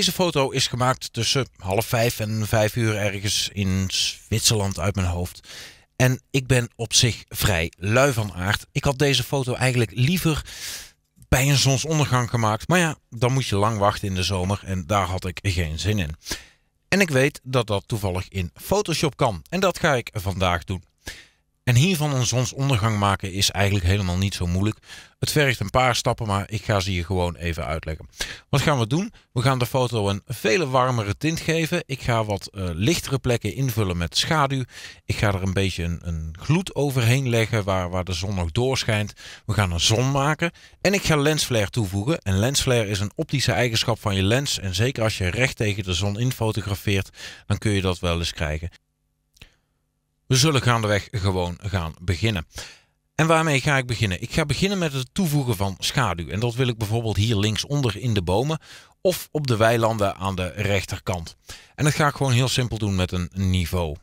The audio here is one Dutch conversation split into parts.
Deze foto is gemaakt tussen half vijf en vijf uur ergens in Zwitserland uit mijn hoofd. En ik ben op zich vrij lui van aard. Ik had deze foto eigenlijk liever bij een zonsondergang gemaakt. Maar ja, dan moet je lang wachten in de zomer en daar had ik geen zin in. En ik weet dat dat toevallig in Photoshop kan. En dat ga ik vandaag doen. En hiervan een zonsondergang maken is eigenlijk helemaal niet zo moeilijk. Het vergt een paar stappen, maar ik ga ze hier gewoon even uitleggen. Wat gaan we doen? We gaan de foto een vele warmere tint geven. Ik ga wat eh, lichtere plekken invullen met schaduw. Ik ga er een beetje een, een gloed overheen leggen waar, waar de zon nog doorschijnt. We gaan een zon maken. En ik ga lensflare toevoegen. En lensflare is een optische eigenschap van je lens. En zeker als je recht tegen de zon in fotografeert, dan kun je dat wel eens krijgen. We zullen gaandeweg gewoon gaan beginnen. En waarmee ga ik beginnen? Ik ga beginnen met het toevoegen van schaduw. En dat wil ik bijvoorbeeld hier linksonder in de bomen of op de weilanden aan de rechterkant. En dat ga ik gewoon heel simpel doen met een niveau.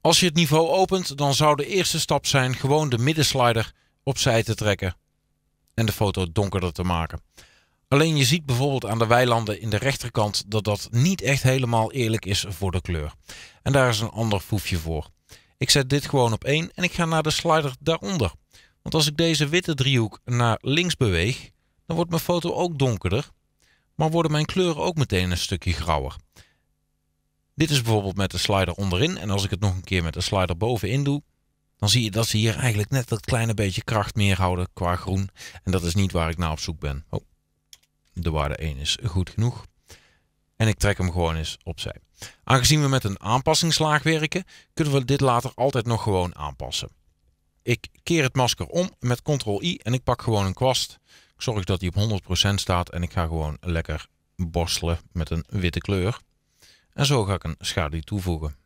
Als je het niveau opent, dan zou de eerste stap zijn gewoon de middenslider opzij te trekken en de foto donkerder te maken. Alleen je ziet bijvoorbeeld aan de weilanden in de rechterkant dat dat niet echt helemaal eerlijk is voor de kleur. En daar is een ander foefje voor. Ik zet dit gewoon op 1 en ik ga naar de slider daaronder. Want als ik deze witte driehoek naar links beweeg, dan wordt mijn foto ook donkerder. Maar worden mijn kleuren ook meteen een stukje grauwer. Dit is bijvoorbeeld met de slider onderin. En als ik het nog een keer met de slider bovenin doe, dan zie je dat ze hier eigenlijk net dat kleine beetje kracht meer houden qua groen. En dat is niet waar ik naar op zoek ben. Oh, de waarde 1 is goed genoeg en ik trek hem gewoon eens opzij. Aangezien we met een aanpassingslaag werken, kunnen we dit later altijd nog gewoon aanpassen. Ik keer het masker om met Ctrl-I en ik pak gewoon een kwast. Ik zorg dat die op 100% staat en ik ga gewoon lekker borstelen met een witte kleur. En zo ga ik een schaduw toevoegen.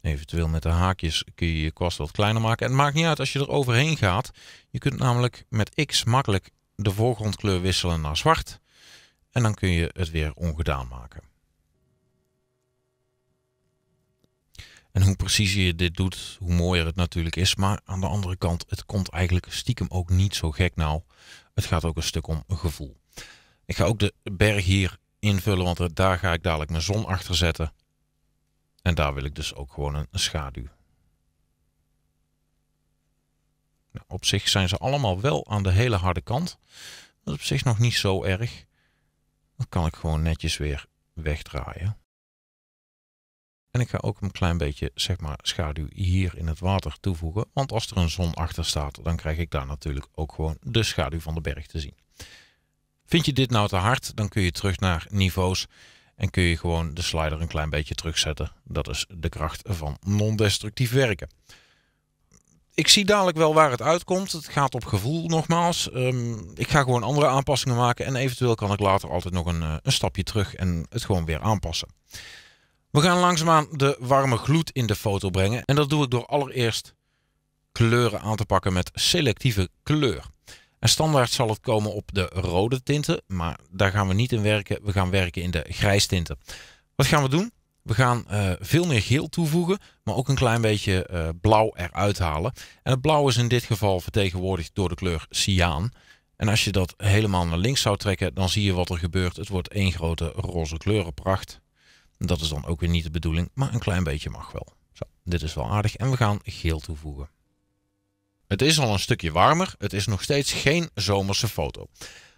Eventueel met de haakjes kun je je kwast wat kleiner maken. En het maakt niet uit als je er overheen gaat. Je kunt namelijk met X makkelijk de voorgrondkleur wisselen naar zwart. En dan kun je het weer ongedaan maken. En hoe preciezer je dit doet, hoe mooier het natuurlijk is. Maar aan de andere kant, het komt eigenlijk stiekem ook niet zo gek nou. Het gaat ook een stuk om gevoel. Ik ga ook de berg hier invullen, want daar ga ik dadelijk mijn zon achter zetten. En daar wil ik dus ook gewoon een schaduw. Nou, op zich zijn ze allemaal wel aan de hele harde kant. Dat is op zich nog niet zo erg. Dat kan ik gewoon netjes weer wegdraaien. En ik ga ook een klein beetje zeg maar, schaduw hier in het water toevoegen. Want als er een zon achter staat, dan krijg ik daar natuurlijk ook gewoon de schaduw van de berg te zien. Vind je dit nou te hard, dan kun je terug naar niveaus. En kun je gewoon de slider een klein beetje terugzetten. Dat is de kracht van non-destructief werken ik zie dadelijk wel waar het uitkomt. Het gaat op gevoel nogmaals. Ehm, ik ga gewoon andere aanpassingen maken. En eventueel kan ik later altijd nog een, eh, een stapje terug en het gewoon weer aanpassen. We gaan langzaamaan de warme gloed in de foto brengen. En dat doe ik door allereerst kleuren aan te pakken met selectieve kleur. En standaard zal het komen op de rode tinten. Maar daar gaan we niet in werken. We gaan werken in de grijs tinten. Wat gaan we doen? We gaan eh, veel meer geel toevoegen, maar ook een klein beetje eh, blauw eruit halen. En het blauw is in dit geval vertegenwoordigd door de kleur cyaan. En als je dat helemaal naar links zou trekken, dan zie je wat er gebeurt. Het wordt één grote roze kleurenpracht. Dat is dan ook weer niet de bedoeling, maar een klein beetje mag wel. Zo, dit is wel aardig en we gaan geel toevoegen. Het is al een stukje warmer, het is nog steeds geen zomerse foto.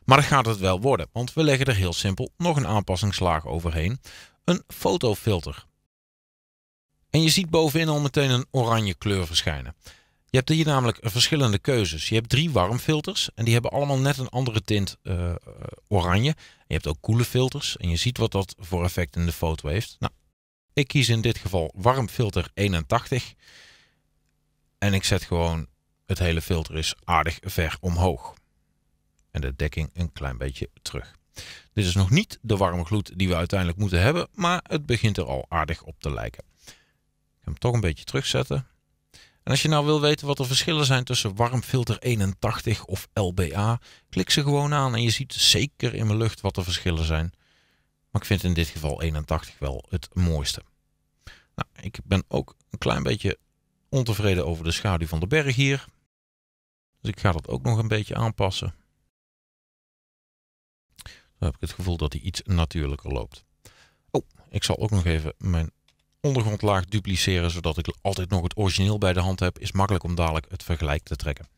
Maar dat gaat het wel worden, want we leggen er heel simpel nog een aanpassingslaag overheen. Een fotofilter. En je ziet bovenin al meteen een oranje kleur verschijnen. Je hebt hier namelijk verschillende keuzes. Je hebt drie warmfilters en die hebben allemaal net een andere tint eh, eh, oranje. Je hebt ook koele filters en je ziet wat dat voor effect in de foto heeft. Nou, ik kies in dit geval warmfilter 81 en ik zet gewoon het hele filter is aardig ver omhoog en de dekking een klein beetje terug. Dit is nog niet de warme gloed die we uiteindelijk moeten hebben, maar het begint er al aardig op te lijken. Ik ga hem toch een beetje terugzetten. En als je nou wil weten wat de verschillen zijn tussen warmfilter 81 of LBA, klik ze gewoon aan en je ziet zeker in mijn lucht wat de verschillen zijn. Maar ik vind in dit geval 81 wel het mooiste. Nou, ik ben ook een klein beetje ontevreden over de schaduw van de berg hier. Dus ik ga dat ook nog een beetje aanpassen. Dan heb ik het gevoel dat hij iets natuurlijker loopt. Oh, ik zal ook nog even mijn ondergrondlaag dupliceren, zodat ik altijd nog het origineel bij de hand heb. Is makkelijk om dadelijk het vergelijk te trekken.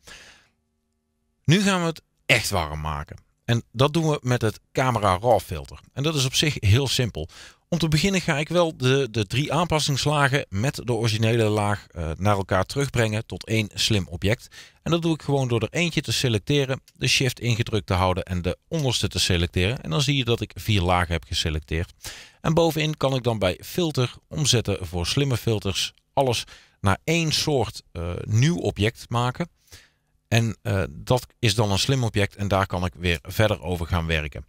Nu gaan we het echt warm maken. En dat doen we met het camera raw filter. En dat is op zich heel simpel. Om te beginnen ga ik wel de, de drie aanpassingslagen met de originele laag eh, naar elkaar terugbrengen tot één slim object. En dat doe ik gewoon door er eentje te selecteren, de shift ingedrukt te houden en de onderste te selecteren. En dan zie je dat ik vier lagen heb geselecteerd. En bovenin kan ik dan bij filter omzetten voor slimme filters alles naar één soort eh, nieuw object maken. En eh, dat is dan een slim object en daar kan ik weer verder over gaan werken.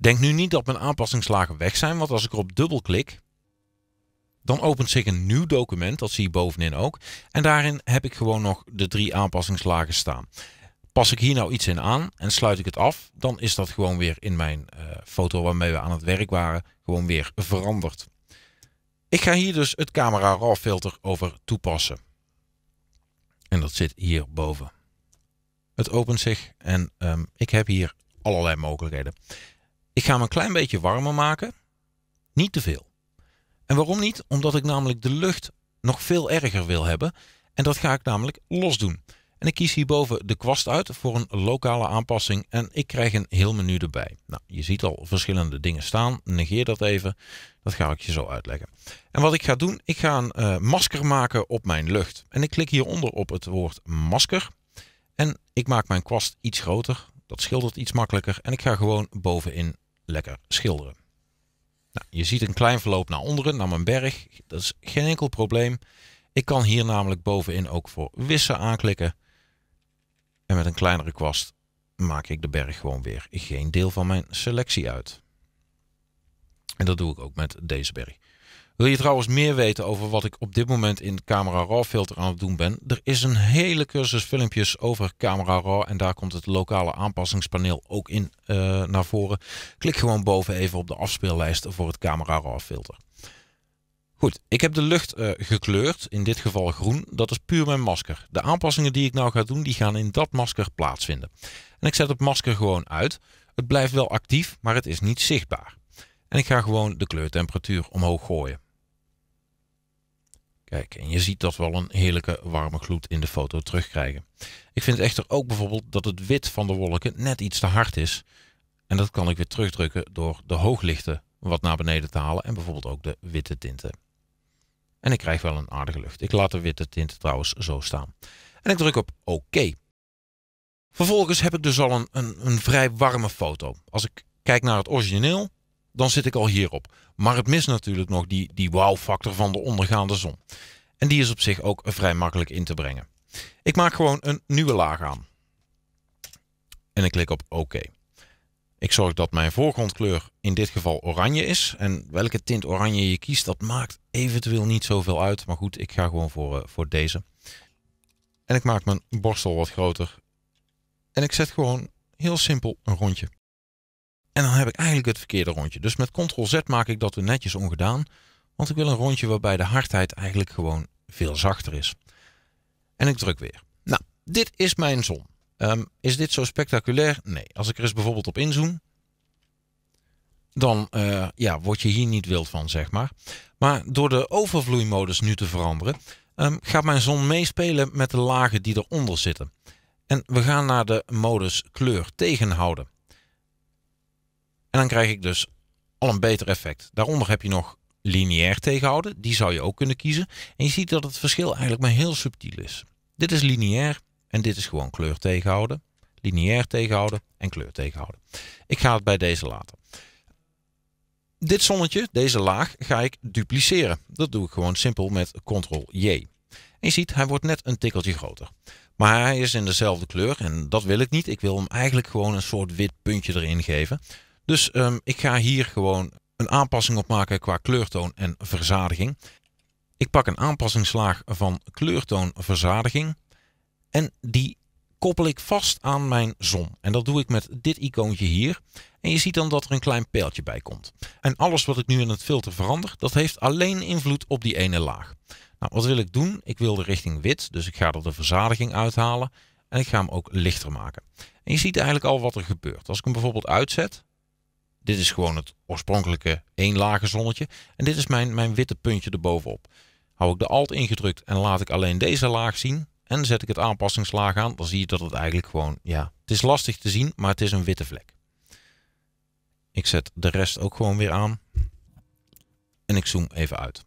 Denk nu niet dat mijn aanpassingslagen weg zijn, want als ik erop dubbel klik, dan opent zich een nieuw document, dat zie je bovenin ook. En daarin heb ik gewoon nog de drie aanpassingslagen staan. Pas ik hier nou iets in aan en sluit ik het af, dan is dat gewoon weer in mijn eh, foto waarmee we aan het werk waren, gewoon weer veranderd. Ik ga hier dus het camera RAW filter over toepassen. En dat zit hierboven. Het opent zich en ehm, ik heb hier allerlei mogelijkheden. Ik ga hem een klein beetje warmer maken. Niet te veel. En waarom niet? Omdat ik namelijk de lucht nog veel erger wil hebben. En dat ga ik namelijk los doen. En ik kies hierboven de kwast uit voor een lokale aanpassing en ik krijg een heel menu erbij. Nou, je ziet al verschillende dingen staan. Negeer dat even. Dat ga ik je zo uitleggen. En wat ik ga doen, ik ga een eh, masker maken op mijn lucht. En ik klik hieronder op het woord masker. En ik maak mijn kwast iets groter. Dat schildert iets makkelijker. En ik ga gewoon bovenin lekker schilderen. Nou, je ziet een klein verloop naar onderen, naar mijn berg. Dat is geen enkel probleem. Ik kan hier namelijk bovenin ook voor wissen aanklikken. En met een kleinere kwast maak ik de berg gewoon weer geen deel van mijn selectie uit. En dat doe ik ook met deze berg. Wil je trouwens meer weten over wat ik op dit moment in Camera Raw filter aan het doen ben? Er is een hele cursus filmpjes over Camera Raw en daar komt het lokale aanpassingspaneel ook in eh, naar voren. Klik gewoon boven even op de afspeellijst voor het Camera Raw filter. Goed, ik heb de lucht eh, gekleurd, in dit geval groen. Dat is puur mijn masker. De aanpassingen die ik nou ga doen, die gaan in dat masker plaatsvinden. En ik zet het masker gewoon uit. Het blijft wel actief, maar het is niet zichtbaar. En ik ga gewoon de kleurtemperatuur omhoog gooien. Kijk, en je ziet dat we al een heerlijke warme gloed in de foto terugkrijgen. Ik vind echter ook bijvoorbeeld dat het wit van de wolken net iets te hard is. En dat kan ik weer terugdrukken door de hooglichten wat naar beneden te halen en bijvoorbeeld ook de witte tinten. En ik krijg wel een aardige lucht. Ik laat de witte tinten trouwens zo staan. En ik druk op OK. Vervolgens heb ik dus al een, een, een vrij warme foto. Als ik kijk naar het origineel, dan zit ik al hierop. Maar het mist natuurlijk nog die, die wow-factor van de ondergaande zon. En die is op zich ook vrij makkelijk in te brengen. Ik maak gewoon een nieuwe laag aan. En ik klik op OK. Ik zorg dat mijn voorgrondkleur in dit geval oranje is. En welke tint oranje je kiest, dat maakt eventueel niet zoveel uit. Maar goed, ik ga gewoon voor, eh, voor deze. En ik maak mijn borstel wat groter. En ik zet gewoon heel simpel een rondje. En dan heb ik eigenlijk het verkeerde rondje. Dus met Ctrl-Z maak ik dat weer netjes ongedaan. Want ik wil een rondje waarbij de hardheid eigenlijk gewoon veel zachter is. En ik druk weer. Nou, dit is mijn zon. Ehm, is dit zo spectaculair? Nee. Als ik er eens bijvoorbeeld op inzoom, dan eh, ja, word je hier niet wild van, zeg maar. Maar door de overvloeimodus nu te veranderen, ehm, gaat mijn zon meespelen met de lagen die eronder zitten. En we gaan naar de modus kleur tegenhouden. En dan krijg ik dus al een beter effect. Daaronder heb je nog lineair tegenhouden. Die zou je ook kunnen kiezen. En je ziet dat het verschil eigenlijk maar heel subtiel is. Dit is lineair en dit is gewoon kleur tegenhouden. Lineair tegenhouden en kleur tegenhouden. Ik ga het bij deze laten. Dit zonnetje, deze laag, ga ik dupliceren. Dat doe ik gewoon simpel met Ctrl-J. En je ziet, hij wordt net een tikkeltje groter. Maar hij is in dezelfde kleur en dat wil ik niet. Ik wil hem eigenlijk gewoon een soort wit puntje erin geven. Dus ehm, ik ga hier gewoon een aanpassing op maken qua kleurtoon en verzadiging. Ik pak een aanpassingslaag van kleurtoon verzadiging. En die koppel ik vast aan mijn zon. En dat doe ik met dit icoontje hier. En je ziet dan dat er een klein pijltje bij komt. En alles wat ik nu in het filter verander, dat heeft alleen invloed op die ene laag. Nou, wat wil ik doen? Ik wil de richting wit, dus ik ga er de verzadiging uithalen. En ik ga hem ook lichter maken. En je ziet eigenlijk al wat er gebeurt. Als ik hem bijvoorbeeld uitzet, dit is gewoon het oorspronkelijke één lage zonnetje. En dit is mijn, mijn witte puntje erbovenop. Hou ik de Alt ingedrukt en laat ik alleen deze laag zien. En zet ik het aanpassingslaag aan, dan zie je dat het eigenlijk gewoon, ja, het is lastig te zien, maar het is een witte vlek. Ik zet de rest ook gewoon weer aan. En ik zoom even uit.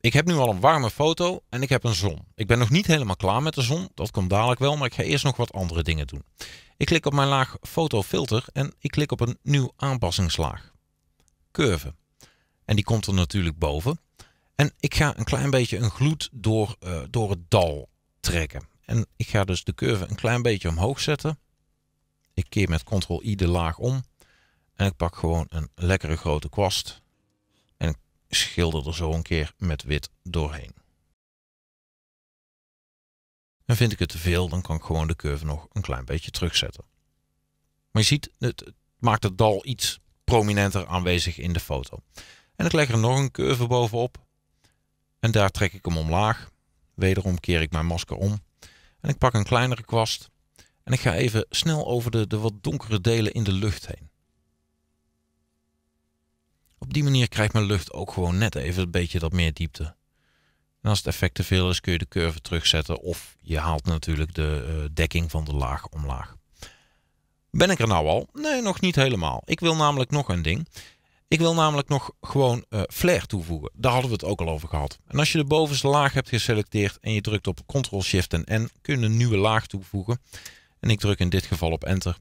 Ik heb nu al een warme foto en ik heb een zon. Ik ben nog niet helemaal klaar met de zon. Dat komt dadelijk wel, maar ik ga eerst nog wat andere dingen doen. Ik klik op mijn laag fotofilter en ik klik op een nieuw aanpassingslaag. Curve. En die komt er natuurlijk boven. En ik ga een klein beetje een gloed door, eh, door het dal trekken. En ik ga dus de curve een klein beetje omhoog zetten. Ik keer met ctrl-i de laag om. En ik pak gewoon een lekkere grote kwast. En ik schilder er zo een keer met wit doorheen. En vind ik het te veel, dan kan ik gewoon de curve nog een klein beetje terugzetten. Maar je ziet, het, maakt het dal iets prominenter aanwezig in de foto. En ik leg er nog een curve bovenop. En daar trek ik hem omlaag. Wederom keer ik mijn masker om. En ik pak een kleinere kwast. En ik ga even snel over de, de wat donkere delen in de lucht heen. Op die manier krijgt mijn lucht ook gewoon net even een beetje dat meer diepte. En als het effect te veel is, kun je de curve terugzetten of je haalt natuurlijk de eh, dekking van de laag omlaag. Ben ik er nou al? Nee, nog niet helemaal. Ik wil namelijk nog een ding. Ik wil namelijk nog gewoon uh, eh, flare toevoegen. Daar hadden we het ook al over gehad. En als je de bovenste laag hebt geselecteerd en je drukt op Ctrl Shift en N, kun je een nieuwe laag toevoegen. En ik druk in dit geval op Enter.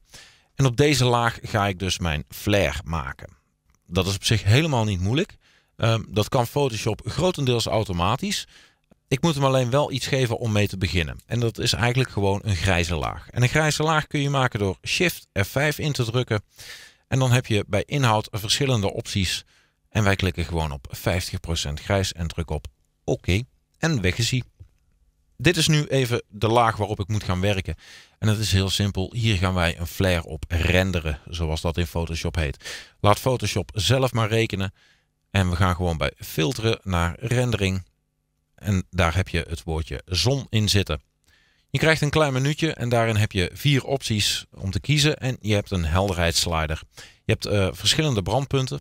En op deze laag ga ik dus mijn flare maken. Dat is op zich helemaal niet moeilijk. Ehm, dat kan Photoshop grotendeels automatisch. Ik moet hem alleen wel iets geven om mee te beginnen. En dat is eigenlijk gewoon een grijze laag. En een grijze laag kun je maken door Shift F5 in te drukken. En dan heb je bij inhoud verschillende opties. En wij klikken gewoon op 50% grijs en druk op OK. En weg is hij. Dit is nu even de laag waarop ik moet gaan werken. En dat is heel simpel. Hier gaan wij een flare op renderen, zoals dat in Photoshop heet. Laat Photoshop zelf maar rekenen. En we gaan gewoon bij filteren naar rendering. En daar heb je het woordje zon in zitten. Je krijgt een klein minuutje en daarin heb je vier opties om te kiezen. En je hebt een helderheidsslider. Je hebt eh, verschillende brandpunten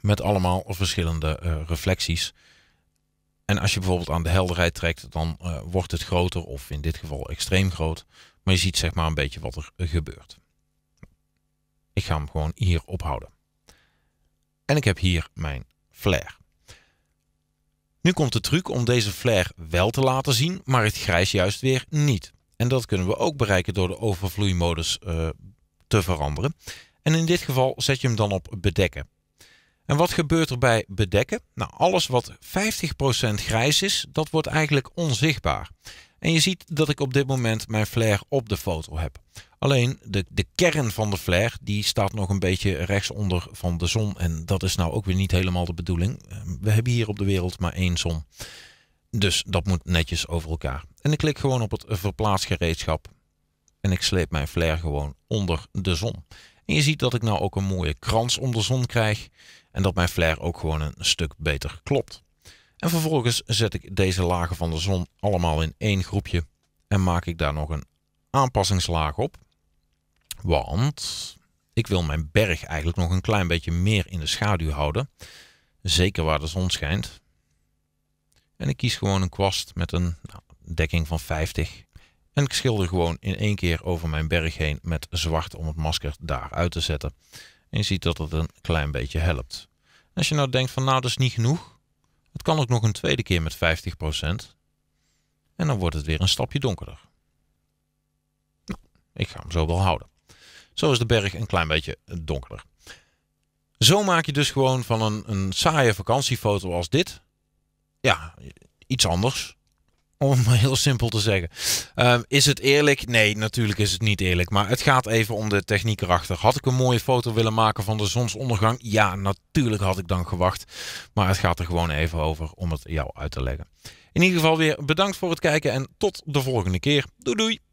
met allemaal verschillende eh, reflecties. En als je bijvoorbeeld aan de helderheid trekt, dan eh, wordt het groter of in dit geval extreem groot. Maar je ziet zeg maar een beetje wat er gebeurt. Ik ga hem gewoon hier ophouden. En ik heb hier mijn flare. Nu komt de truc om deze flare wel te laten zien, maar het grijs juist weer niet. En dat kunnen we ook bereiken door de overvloeimodus uh, te veranderen. En in dit geval zet je hem dan op bedekken. En wat gebeurt er bij bedekken? Nou, alles wat 50% grijs is, dat wordt eigenlijk onzichtbaar. En je ziet dat ik op dit moment mijn flare op de foto heb. Alleen de, de kern van de flare die staat nog een beetje rechtsonder van de zon. En dat is nou ook weer niet helemaal de bedoeling. Ehm, we hebben hier op de wereld maar één zon. Dus dat moet netjes over elkaar. En ik klik gewoon op het verplaatsgereedschap. En ik sleep mijn flare gewoon onder de zon. En je ziet dat ik nou ook een mooie krans om de zon krijg. En dat mijn flare ook gewoon een stuk beter klopt. En vervolgens zet ik deze lagen van de zon allemaal in één groepje en maak ik daar nog een aanpassingslaag op. Want ik wil mijn berg eigenlijk nog een klein beetje meer in de schaduw houden. Zeker waar de zon schijnt. En ik kies gewoon een kwast met een nou, dekking van 50. En ik schilder gewoon in één keer over mijn berg heen met zwart om het masker daar uit te zetten. En je ziet dat het een klein beetje helpt. Als je nou denkt van nou dat is niet genoeg, het kan ook nog een tweede keer met 50%. En dan wordt het weer een stapje donkerder. Nou, ik ga hem zo wel houden. Zo is de berg een klein beetje donkerder. Zo maak je dus gewoon van een, een saaie vakantiefoto als dit. Ja, iets anders. Om heel simpel te zeggen. Ehm, is het eerlijk? Nee, natuurlijk is het niet eerlijk. Maar het gaat even om de techniek erachter. Had ik een mooie foto willen maken van de zonsondergang? Ja, natuurlijk had ik dan gewacht. Maar het gaat er gewoon even over om het jou uit te leggen. In ieder geval weer bedankt voor het kijken en tot de volgende keer. Doei doei!